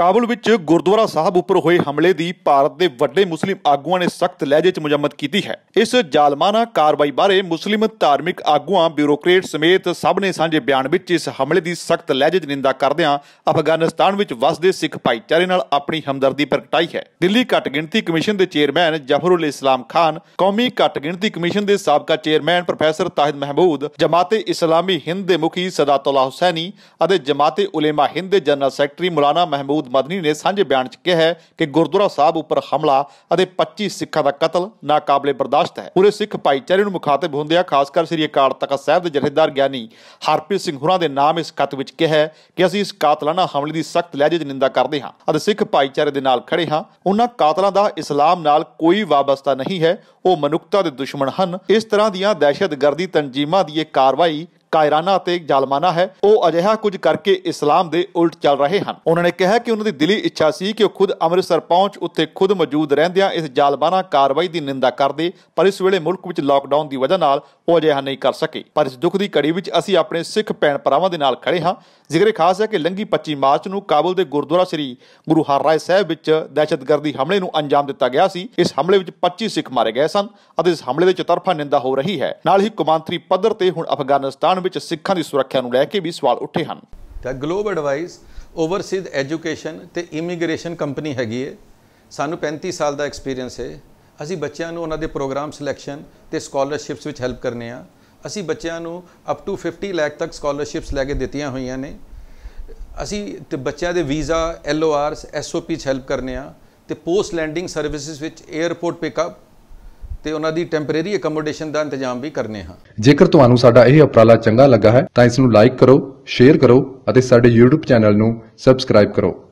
ਕਾਬੁਲ ਵਿੱਚ ਗੁਰਦੁਆਰਾ ਸਾਹਿਬ ਉੱਪਰ ਹੋਏ ਹਮਲੇ ਦੀ ਭਾਰਤ ਦੇ ਵੱਡੇ ਮੁਸਲਿਮ ਆਗੂਆਂ ਨੇ ਸਖਤ ਲਹਿਜੇ 'ਚ ਮੁਜੰਮਤ ਕੀਤੀ ਹੈ ਇਸ ਜਾਲਮਾਨਾ ਕਾਰਵਾਈ ਬਾਰੇ ਮੁਸਲਿਮ ਧਾਰਮਿਕ ਆਗੂਆਂ ਬਿਊਰੋਕਰੇਟ ਸਮੇਤ ਸਭ ਨੇ ਸਾਂਝੇ ਬਿਆਨ ਵਿੱਚ ਇਸ ਹਮਲੇ ਦੀ ਸਖਤ ਲਹਿਜੇ 'ਚ ਨਿੰਦਾ ਕਰਦਿਆਂ ਅਫਗਾਨਿਸਤਾਨ ਵਿੱਚ ਵਸਦੇ ਸਿੱਖ ਭਾਈਚਾਰੇ ਨਾਲ ਆਪਣੀ ਹਮਦਰਦੀ ਪ੍ਰਗਟਾਈ ਹੈ ਦਿੱਲੀ ਘੱਟ ਗਿਣਤੀ ਕਮਿਸ਼ਨ ਦੇ ਚੇਅਰਮੈਨ ਜਫਰੁਲ ਇਸਲਾਮ ਖਾਨ ਕੌਮੀ ਘੱਟ ਗਿਣਤੀ ਕਮਿਸ਼ਨ ਦੇ ਸਾਬਕਾ ਚੇਅਰਮੈਨ ਪ੍ਰੋਫੈਸਰ ਤਾਹਿਦ ਮਹਿਮੂਦ ਜਮਾਤੇ ਇਸਲਾਮੀ ਹਿੰਦ ਦੇ ਮੁਖੀ ਸਦਾਤੁੱਲਾ ਹੁਸੈਨੀ ਅਤੇ ਜਮਾਤੇ ਉਲੇਮਾ ਹਿੰਦ ਦੇ ਜਨਰਲ ਸੈਕਟਰੀ ਮੌਲਾਨਾ ਮਹਿਮੂਦ ਮਦਨੀ ਨੇ ਸਾਂਝੇ ਬਿਆਨ 'ਚ ਕਿਹਾ ਹੈ ਕਿ ਗੁਰਦੁਆਰਾ ਸਾਹਿਬ ਉੱਪਰ ਹਮਲਾ ਅਤੇ 25 ਸਿੱਖਾਂ ਦਾ ਕਤਲ ਨਾਕਾਬਲੇ ਬਰਦਾਸ਼ਤ ਹੈ ਪੂਰੇ ਸਿੱਖ ਭਾਈਚਾਰੇ ਨੂੰ ਮੁਖਾਤਬ ਹੁੰਦੇ ਆ ਖਾਸ ਕਰ ਸ੍ਰੀ ਅਕਾਲ ਤਖਤ ਸਾਹਿਬ ਦੇ ਜਥੇਦਾਰ ਗਿਆਨੀ ਹਰਪ੍ਰੀਤ ਸਿੰਘ ਹੁਰਾਂ ਦੇ ਨਾਮ ਇਸ ਕਤ ਵਿੱਚ ਕਿਹਾ ਹੈ ਕਿ ਅਸੀਂ ਇਸ ਕਾਤਲਾਨਾ ਹਮਲੇ ਦੀ ਸਖਤ ਲਹਿਜੇ 'ਚ ਨਿੰਦਾ ਕਰਦੇ ਹਾਂ ਅਤੇ ਸਿੱਖ ਭਾਈਚਾਰੇ ਦੇ ਨਾਲ ਖੜੇ ਹਾਂ ਉਹਨਾਂ ਕਾਤਲਾਂ ਦਾ ਇਸਲਾਮ ਨਾਲ ਕੋਈ ਵਾਬਸਤਾ ਨਹੀਂ ਹੈ ਉਹ ਮਨੁੱਖਤਾ ਦੇ ਦੁਸ਼ਮਣ ਹਨ ਇਸ ਤਰ੍ਹਾਂ ਦੀਆਂ ਦਹਿਸ਼ਤਗਰਦੀ ਤਨਜ਼ੀਮਾਂ ਦੀ ਇਹ ਕਾਰਵਾਈ ਕਾਇਰਾਨਾ ਅਤੇ ਜਾਲਮਾਨਾ ਹੈ ਉਹ ਅਜਿਹਾ ਕੁਝ ਕਰਕੇ ਇਸਲਾਮ ਦੇ ਉਲਟ ਚੱਲ ਰਹੇ ਹਨ ਉਹਨਾਂ ਨੇ ਕਿਹਾ ਕਿ ਉਹਨਾਂ ਦੀ ਦਿਲੀ ਇੱਛਾ ਸੀ ਕਿ ਉਹ ਖੁਦ ਅੰਮ੍ਰਿਤਸਰ ਪਹੁੰਚ ਉੱਥੇ ਖੁਦ ਮੌਜੂਦ ਰਹਿੰਦਿਆਂ ਇਸ ਜਾਲਮਾਨਾ ਕਾਰਵਾਈ ਦੀ ਨਿੰਦਾ ਕਰਦੇ ਪਰ ਇਸ ਵੇਲੇ ਮੁਲਕ ਵਿੱਚ ਲਾਕਡਾਊਨ ਦੀ ਵਜ੍ਹਾ ਨਾਲ ਉਹ ਅਜਿਹਾ ਨਹੀਂ ਕਰ ਸਕੇ ਪਰ ਇਸ ਦੁੱਖ ਦੀ ਕੜੀ ਵਿੱਚ ਅਸੀਂ ਆਪਣੇ ਸਿੱਖ ਭੈਣ ਭਰਾਵਾਂ ਦੇ ਨਾਲ ਖੜੇ ਹਾਂ ਜ਼ਿਕਰ ਖਾਸ ਹੈ ਕਿ ਲੰਗੀ 25 ਮਾਰਚ ਨੂੰ ਕਾਬਲ ਦੇ ਗੁਰਦੁਆਰਾ ਸ੍ਰੀ ਗੁਰੂ ਹਰਰਾਏ ਸਾਹਿਬ ਵਿੱਚ ਦਹਿਸ਼ਤਗਰਦੀ ਹਮਲੇ ਨੂੰ ਅੰਜਾਮ ਦਿੱਤਾ ਗਿਆ ਸੀ ਇਸ ਹਮਲੇ ਵਿੱਚ 25 ਸਿੱਖ ਮਾਰੇ ਗਏ ਸਨ ਅਤੇ ਇਸ ਹਮਲੇ ਦੇ ਚਤਰਫਾ ਨਿੰਦਾ ਹੋ ਰਹੀ ਹੈ ਨਾਲ ਹੀ ਕੌਮਾਂਤਰੀ ਪੱਧਰ ਤੇ ਹੁਣ ਅਫਗਾਨਿਸਤਾਨ ਸੰਵਿਧਾਨ ਵਿੱਚ ਸਿੱਖਾਂ ਦੀ ਸੁਰੱਖਿਆ ਨੂੰ ਲੈ ਕੇ ਵੀ ਸਵਾਲ ਉੱਠੇ ਹਨ ਤਾਂ ਗਲੋਬ ਐਡਵਾਈਸ ਓਵਰਸੀਜ਼ ਐਜੂਕੇਸ਼ਨ ਤੇ ਇਮੀਗ੍ਰੇਸ਼ਨ ਕੰਪਨੀ ਹੈਗੀ ਹੈ ਸਾਨੂੰ 35 ਸਾਲ ਦਾ ਐਕਸਪੀਰੀਅੰਸ ਹੈ ਅਸੀਂ ਬੱਚਿਆਂ ਨੂੰ ਉਹਨਾਂ ਦੇ ਪ੍ਰੋਗਰਾਮ ਸਿਲੈਕਸ਼ਨ ਤੇ ਸਕਾਲਰਸ਼ਿਪਸ ਵਿੱਚ ਹੈਲਪ ਕਰਨੇ ਆ ਅਸੀਂ ਬੱਚਿਆਂ ਨੂੰ ਅਪ ਟੂ 50 ਲੱਖ ਤੱਕ ਸਕਾਲਰਸ਼ਿਪਸ ਲੈ ਕੇ ਦਿੱਤੀਆਂ ਹੋਈਆਂ ਨੇ ਅਸੀਂ ਤੇ ਬੱਚਿਆਂ ਦੇ ਵੀਜ਼ਾ ਐਲਓਆਰਸ ਐਸਓਪੀ ਚ ਹੈਲਪ ਕਰਨੇ ਆ ਤੇ ਪੋਸਟ ਲੈਂਡਿੰਗ ਸਰਵਿਸਿਜ਼ ਵਿੱਚ 에어ਪੋਰਟ ਪਿਕਅਪ ਤੇ ਉਹਨਾਂ ਦੀ ਟੈਂਪਰੇਰੀ ਅਕਮੋਡੇਸ਼ਨ ਦਾ ਇੰਤਜ਼ਾਮ ਵੀ ਕਰਨੇ ਹਾਂ ਜੇਕਰ ਤੁਹਾਨੂੰ ਸਾਡਾ ਇਹ ਉਪਰਾਲਾ ਚੰਗਾ ਲੱਗਾ ਹੈ ਤਾਂ ਇਸ ਨੂੰ ਲਾਈਕ ਕਰੋ ਸ਼ੇਅਰ ਕਰੋ ਅਤੇ ਸਾਡੇ YouTube ਚੈਨਲ ਨੂੰ ਸਬਸਕ੍ਰਾਈਬ ਕਰੋ